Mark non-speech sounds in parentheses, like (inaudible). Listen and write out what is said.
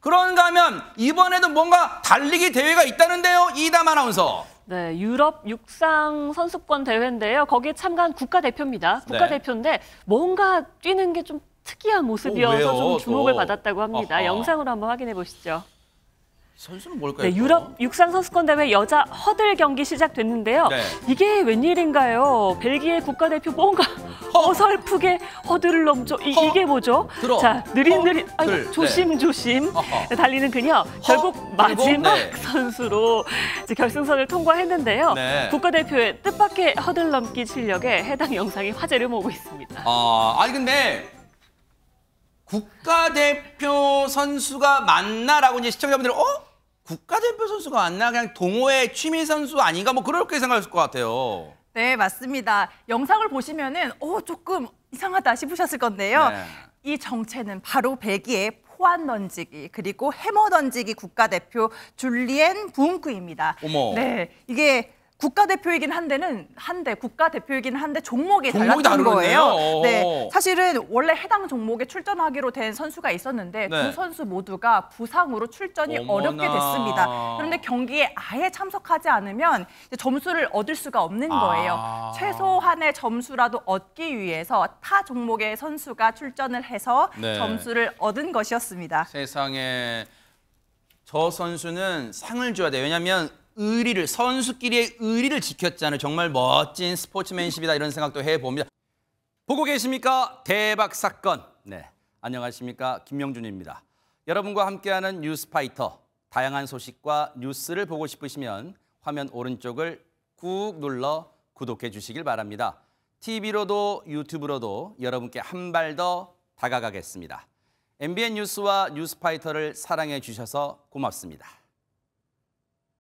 그런가 하면 이번에도 뭔가 달리기 대회가 있다는데요. 이담 아나운서. 네, 유럽 육상 선수권 대회인데요. 거기에 참가한 국가대표입니다. 네. 국가대표인데 뭔가 뛰는 게 좀 특이한 모습이어서 좀 주목을 받았다고 합니다. 영상으로 한번 확인해 보시죠. 선수는 뭘까요? 네, 유럽 육상 선수권 대회 여자 허들 경기 시작됐는데요. 네. 이게 웬일인가요? 벨기에 국가대표 뭔가 (laughs) 허! 설프게 허들을 넘죠. 이, 게 뭐죠? 들어. 자, 느릿느릿 허, 아 조심조심 네. 달리는 그녀 결국 마지막 네. (laughs) 선수로 이제 결승선을 통과했는데요. 네. 국가대표의 뜻밖의 허들 넘기 실력에 해당 영상이 화제를 모으고 있습니다. 아, 아니 근데 국가대표 선수가 맞나라고 이제 시청자분들이 어? 국가대표 선수가 왔나 그냥 동호회 취미 선수 아닌가 뭐 그렇게 생각했을 것 같아요. 네 맞습니다. 영상을 보시면은 어 조금 이상하다 싶으셨을 건데요. 네. 이 정체는 바로 백이의 포환 던지기 그리고 해머 던지기 국가대표 줄리엔 부흥크입니다. 어머. 네 이게 국가대표이긴 한데는 한데 국가대표이긴 한데 종목이, 달랐던 거예요. 어. 네, 사실은 원래 해당 종목에 출전하기로 된 선수가 있었는데 네. 두 선수 모두가 부상으로 출전이 어머나. 어렵게 됐습니다. 그런데 경기에 아예 참석하지 않으면 점수를 얻을 수가 없는 아. 거예요. 아. 최소한의 점수라도 얻기 위해서 타 종목의 선수가 출전을 해서 네. 점수를 얻은 것이었습니다. 세상에 저 선수는 상을 줘야 돼. 왜냐하면 의리를 선수끼리의 의리를 지켰잖아요. 정말 멋진 스포츠맨십이다 이런 생각도 해봅니다. 보고 계십니까? 대박 사건. 네, 안녕하십니까? 김명준입니다. 여러분과 함께하는 뉴스파이터. 다양한 소식과 뉴스를 보고 싶으시면 화면 오른쪽을 꾹 눌러 구독해 주시길 바랍니다. TV로도 유튜브로도 여러분께 한 발 더 다가가겠습니다. MBN 뉴스와 뉴스파이터를 사랑해 주셔서 고맙습니다.